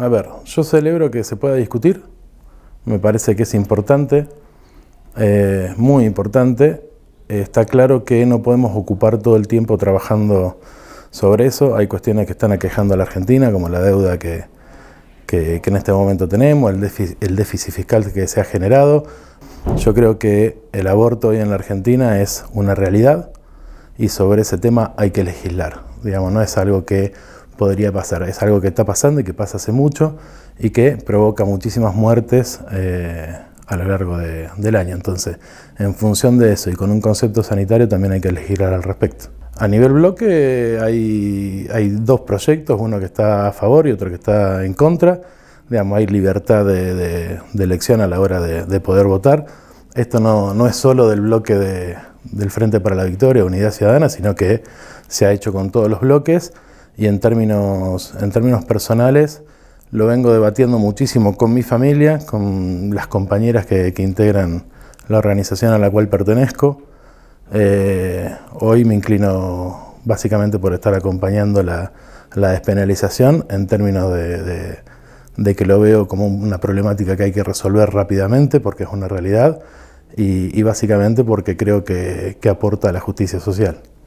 a ver, yo celebro que se pueda discutir, me parece que es importante, eh, muy importante. está claro que no podemos ocupar todo el tiempo trabajando sobre eso. Hay cuestiones que están aquejando a la Argentina, como la deuda que, en este momento tenemos, el el déficit fiscal que se ha generado. Yo creo que el aborto hoy en la Argentina es una realidad y sobre ese tema hay que legislar. Digamos, no es algo que podría pasar. Es algo que está pasando y que pasa hace mucho y que provoca muchísimas muertes eh, a lo largo de, del año. Entonces, en función de eso y con un concepto sanitario también hay que legislar al respecto. A nivel bloque hay, hay dos proyectos, uno que está a favor y otro que está en contra. Digamos, hay libertad de, elección a la hora de, poder votar. Esto no, no es solo del bloque del Frente para la Victoria, Unidad Ciudadana, sino que se ha hecho con todos los bloques y en términos, en términos personales lo vengo debatiendo muchísimo con mi familia, con las compañeras que, que integran la organización a la cual pertenezco. Eh, hoy me inclino básicamente por estar acompañando la, la despenalización en términos de, de, que lo veo como una problemática que hay que resolver rápidamente porque es una realidad y, y básicamente porque creo que, que aporta a la justicia social.